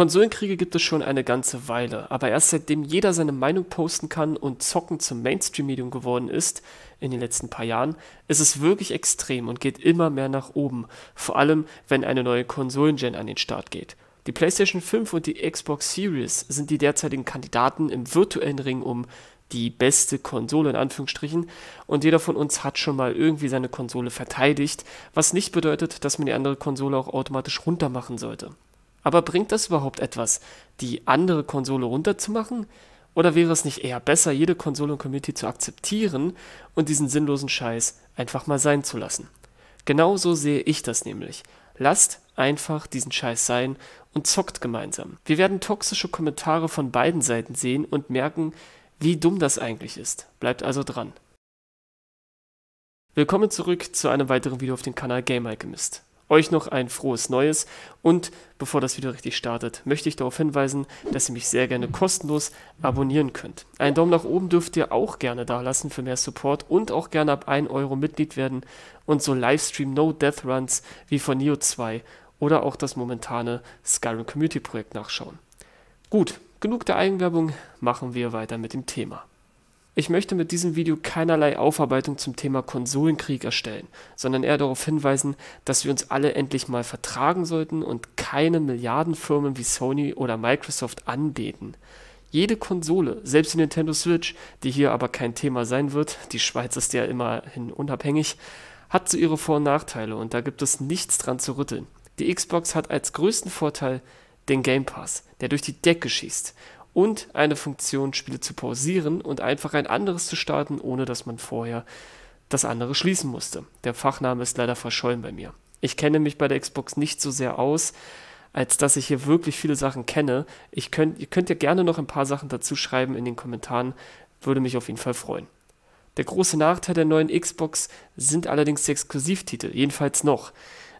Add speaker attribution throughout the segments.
Speaker 1: Konsolenkriege gibt es schon eine ganze Weile, aber erst seitdem jeder seine Meinung posten kann und Zocken zum Mainstream-Medium geworden ist, in den letzten paar Jahren, ist es wirklich extrem und geht immer mehr nach oben, vor allem wenn eine neue Konsolengen an den Start geht. Die PlayStation 5 und die Xbox Series sind die derzeitigen Kandidaten im virtuellen Ring um die beste Konsole in Anführungsstrichen und jeder von uns hat schon mal irgendwie seine Konsole verteidigt, was nicht bedeutet, dass man die andere Konsole auch automatisch runtermachen sollte. Aber bringt das überhaupt etwas, die andere Konsole runterzumachen? Oder wäre es nicht eher besser, jede Konsole und Community zu akzeptieren und diesen sinnlosen Scheiß einfach mal sein zu lassen? Genau so sehe ich das nämlich. Lasst einfach diesen Scheiß sein und zockt gemeinsam. Wir werden toxische Kommentare von beiden Seiten sehen und merken, wie dumm das eigentlich ist. Bleibt also dran. Willkommen zurück zu einem weiteren Video auf dem Kanal Game Alchemist. Euch noch ein frohes Neues und bevor das Video richtig startet, möchte ich darauf hinweisen, dass ihr mich sehr gerne kostenlos abonnieren könnt. Einen Daumen nach oben dürft ihr auch gerne dalassen für mehr Support und auch gerne ab 1 Euro Mitglied werden und so Livestream No Death Runs wie von Neo 2 oder auch das momentane Skyrim Community Projekt nachschauen. Gut, genug der Eigenwerbung, machen wir weiter mit dem Thema. Ich möchte mit diesem Video keinerlei Aufarbeitung zum Thema Konsolenkrieg erstellen, sondern eher darauf hinweisen, dass wir uns alle endlich mal vertragen sollten und keine Milliardenfirmen wie Sony oder Microsoft anbeten. Jede Konsole, selbst die Nintendo Switch, die hier aber kein Thema sein wird, die Schweiz ist ja immerhin unabhängig, hat so ihre Vor- und Nachteile und da gibt es nichts dran zu rütteln. Die Xbox hat als größten Vorteil den Game Pass, der durch die Decke schießt und eine Funktion, Spiele zu pausieren und einfach ein anderes zu starten, ohne dass man vorher das andere schließen musste. Der Fachname ist leider verschollen bei mir. Ich kenne mich bei der Xbox nicht so sehr aus, als dass ich hier wirklich viele Sachen kenne. Ich könnt, ihr könnt ja gerne noch ein paar Sachen dazu schreiben in den Kommentaren, würde mich auf jeden Fall freuen. Der große Nachteil der neuen Xbox sind allerdings die Exklusivtitel, jedenfalls noch,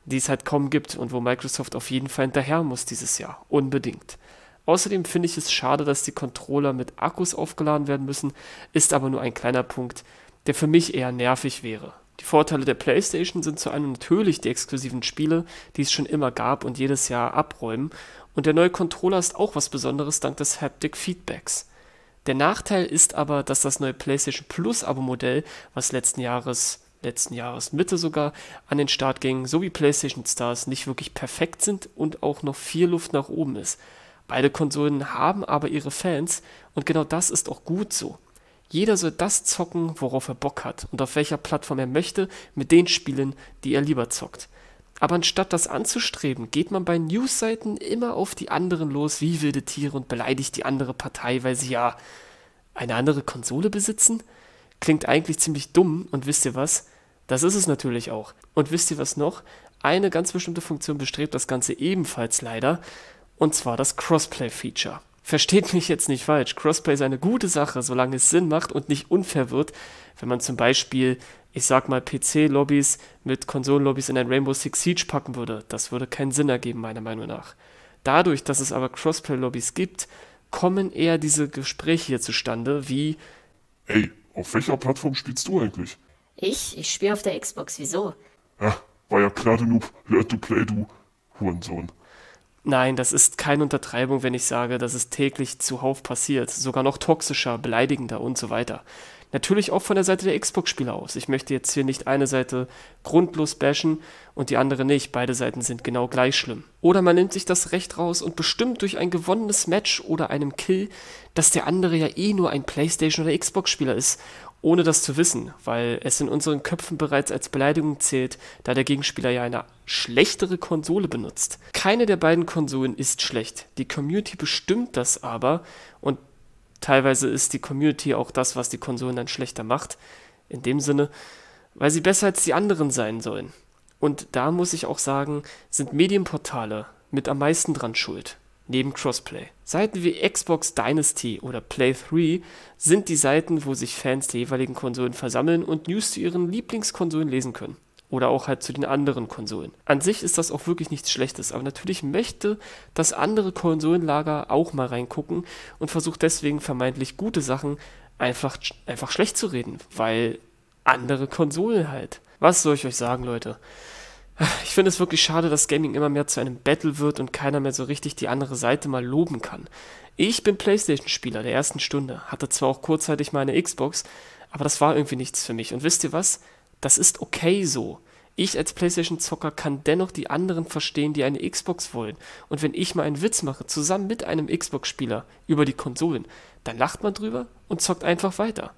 Speaker 1: die es halt kaum gibt und wo Microsoft auf jeden Fall hinterher muss dieses Jahr, unbedingt. Außerdem finde ich es schade, dass die Controller mit Akkus aufgeladen werden müssen, ist aber nur ein kleiner Punkt, der für mich eher nervig wäre. Die Vorteile der PlayStation sind zu einem natürlich die exklusiven Spiele, die es schon immer gab und jedes Jahr abräumen, und der neue Controller ist auch was Besonderes dank des Haptic Feedbacks. Der Nachteil ist aber, dass das neue PlayStation Plus Abo-Modell, was letzten Jahres letzten Jahres Mitte sogar an den Start ging, sowie PlayStation Stars nicht wirklich perfekt sind und auch noch viel Luft nach oben ist. Beide Konsolen haben aber ihre Fans und genau das ist auch gut so. Jeder soll das zocken, worauf er Bock hat und auf welcher Plattform er möchte, mit den Spielen, die er lieber zockt. Aber anstatt das anzustreben, geht man bei Newsseiten immer auf die anderen los wie wilde Tiere und beleidigt die andere Partei, weil sie ja eine andere Konsole besitzen? Klingt eigentlich ziemlich dumm und wisst ihr was? Das ist es natürlich auch. Und wisst ihr was noch? Eine ganz bestimmte Funktion bestrebt das Ganze ebenfalls leider und zwar das Crossplay-Feature. Versteht mich jetzt nicht falsch, Crossplay ist eine gute Sache, solange es Sinn macht und nicht unfair wird, wenn man zum Beispiel, ich sag mal, PC-Lobbys mit konsolen Konsolenlobbys in ein Rainbow Six Siege packen würde. Das würde keinen Sinn ergeben, meiner Meinung nach. Dadurch, dass es aber Crossplay-Lobbys gibt, kommen eher diese Gespräche hier zustande, wie Hey, auf welcher Plattform spielst du eigentlich? Ich? Ich spiele auf der Xbox, wieso? Ach, war ja klar, du Noob. Learn to play, du Hurensohn. Nein, das ist keine Untertreibung, wenn ich sage, dass es täglich zuhauf passiert, sogar noch toxischer, beleidigender und so weiter. Natürlich auch von der Seite der Xbox-Spieler aus. Ich möchte jetzt hier nicht eine Seite grundlos bashen und die andere nicht. Beide Seiten sind genau gleich schlimm. Oder man nimmt sich das Recht raus und bestimmt durch ein gewonnenes Match oder einem Kill, dass der andere ja eh nur ein PlayStation- oder Xbox-Spieler ist ohne das zu wissen, weil es in unseren Köpfen bereits als Beleidigung zählt, da der Gegenspieler ja eine schlechtere Konsole benutzt. Keine der beiden Konsolen ist schlecht. Die Community bestimmt das aber und teilweise ist die Community auch das, was die Konsolen dann schlechter macht. In dem Sinne, weil sie besser als die anderen sein sollen. Und da muss ich auch sagen, sind Medienportale mit am meisten dran schuld neben Crossplay. Seiten wie Xbox Dynasty oder Play 3 sind die Seiten, wo sich Fans der jeweiligen Konsolen versammeln und News zu ihren Lieblingskonsolen lesen können. Oder auch halt zu den anderen Konsolen. An sich ist das auch wirklich nichts Schlechtes, aber natürlich möchte das andere Konsolenlager auch mal reingucken und versucht deswegen vermeintlich gute Sachen einfach, einfach schlecht zu reden, weil andere Konsolen halt. Was soll ich euch sagen, Leute? Ich finde es wirklich schade, dass Gaming immer mehr zu einem Battle wird und keiner mehr so richtig die andere Seite mal loben kann. Ich bin PlayStation-Spieler der ersten Stunde, hatte zwar auch kurzzeitig meine Xbox, aber das war irgendwie nichts für mich. Und wisst ihr was? Das ist okay so. Ich als PlayStation-Zocker kann dennoch die anderen verstehen, die eine Xbox wollen. Und wenn ich mal einen Witz mache, zusammen mit einem Xbox-Spieler über die Konsolen, dann lacht man drüber und zockt einfach weiter.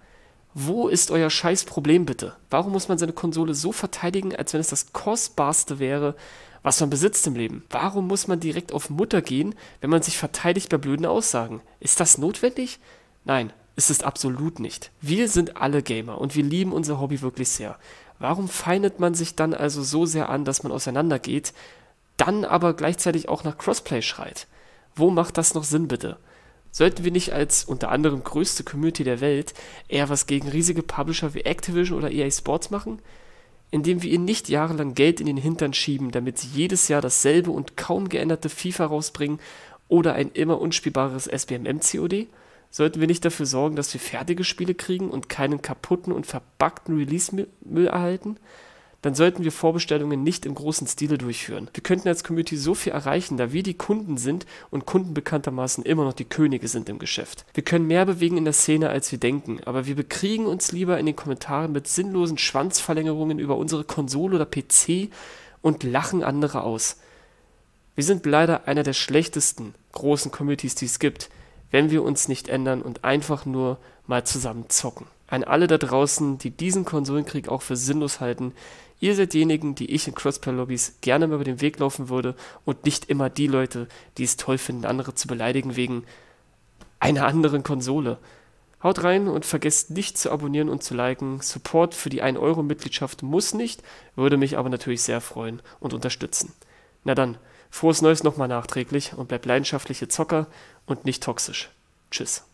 Speaker 1: Wo ist euer scheiß Problem bitte? Warum muss man seine Konsole so verteidigen, als wenn es das kostbarste wäre, was man besitzt im Leben? Warum muss man direkt auf Mutter gehen, wenn man sich verteidigt bei blöden Aussagen? Ist das notwendig? Nein, ist es absolut nicht. Wir sind alle Gamer und wir lieben unser Hobby wirklich sehr. Warum feindet man sich dann also so sehr an, dass man auseinandergeht, dann aber gleichzeitig auch nach Crossplay schreit? Wo macht das noch Sinn bitte? Sollten wir nicht als unter anderem größte Community der Welt eher was gegen riesige Publisher wie Activision oder EA Sports machen? Indem wir ihnen nicht jahrelang Geld in den Hintern schieben, damit sie jedes Jahr dasselbe und kaum geänderte FIFA rausbringen oder ein immer unspielbares SBMM-COD? Sollten wir nicht dafür sorgen, dass wir fertige Spiele kriegen und keinen kaputten und verbackten Release-Müll erhalten? dann sollten wir Vorbestellungen nicht im großen Stile durchführen. Wir könnten als Community so viel erreichen, da wir die Kunden sind und Kunden bekanntermaßen immer noch die Könige sind im Geschäft. Wir können mehr bewegen in der Szene, als wir denken, aber wir bekriegen uns lieber in den Kommentaren mit sinnlosen Schwanzverlängerungen über unsere Konsole oder PC und lachen andere aus. Wir sind leider einer der schlechtesten großen Communities, die es gibt, wenn wir uns nicht ändern und einfach nur mal zusammen zocken. An alle da draußen, die diesen Konsolenkrieg auch für sinnlos halten, ihr seid diejenigen, die ich in Crossplay-Lobbys gerne mal über den Weg laufen würde und nicht immer die Leute, die es toll finden, andere zu beleidigen wegen einer anderen Konsole. Haut rein und vergesst nicht zu abonnieren und zu liken. Support für die 1-Euro-Mitgliedschaft muss nicht, würde mich aber natürlich sehr freuen und unterstützen. Na dann, frohes Neues nochmal nachträglich und bleibt leidenschaftliche Zocker und nicht toxisch. Tschüss.